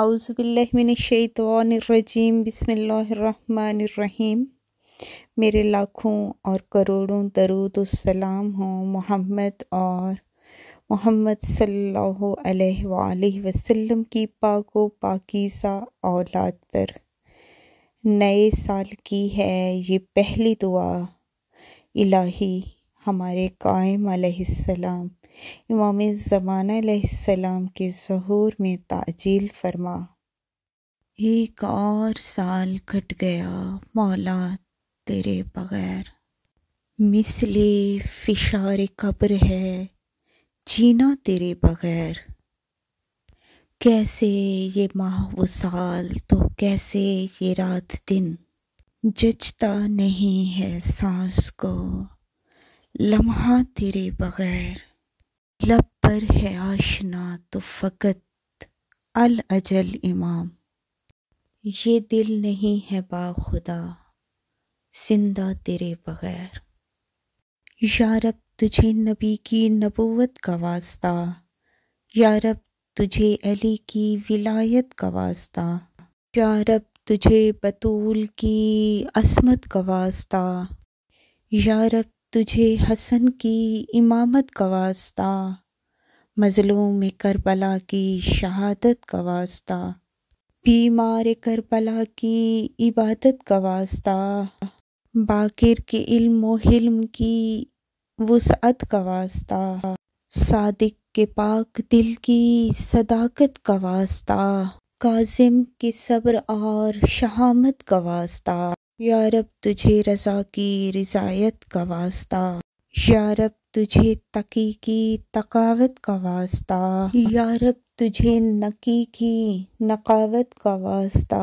आउज़बिल्लिनशैतवानरजीम बसमीम मेरे लाखों और करोड़ों दरूद सलाम हो मोहम्मद और मोहम्मद सल्लल्लाहु अलैहि वसल्लम की पाको पाकीज़ा औलाद पर नए साल की है ये पहली दुआ इलाही हमारे कायम सलाम इमाम ज़मानाम के जहूर में ताजील फरमा एक और साल कट गया मौला तेरे बगैर मिसले फिशार कब्र है जीना तेरे बगैर कैसे ये माह वो साल तो कैसे ये रात दिन जचता नहीं है सांस को लम्हा तेरे बगैर लब पर है आशना तो फ़कत अल अजल इमाम ये दिल नहीं है बाखुदा जिंदा तेरे बगैर यारब तुझे नबी की नबूवत का वास्ता यारब तुझे अली की विलायत का वास्ता यारब तुझे बतूल की असमत का वास्ता यारब तुझे हसन की इमामत का वास्ता मज़लूम करबला की शहादत का वास्ता बीमार करबला की इबादत का वास्ता बाकिर के इल्म हिल्म की वसअत का वास्ता सादिक के पाक दिल की सदाकत का वास्ता काजिम के सब्र और शहामत का वास्ता या रब तुझे रज़ा की रिजायत का वास्ता या रब तुझे तकी की तकावत का वास्ता या रब तुझे नकी की नकावत का वास्ता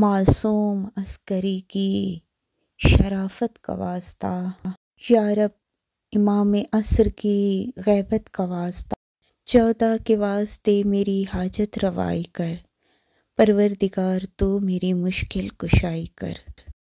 मासूम अस्करी की शराफत का वास्ता या रब इमाम असर की गैबत का वास्ता चौदह के वास्ते मेरी हाजत रवाई कर परवरदिगार तो मेरी मुश्किल कुशाई कर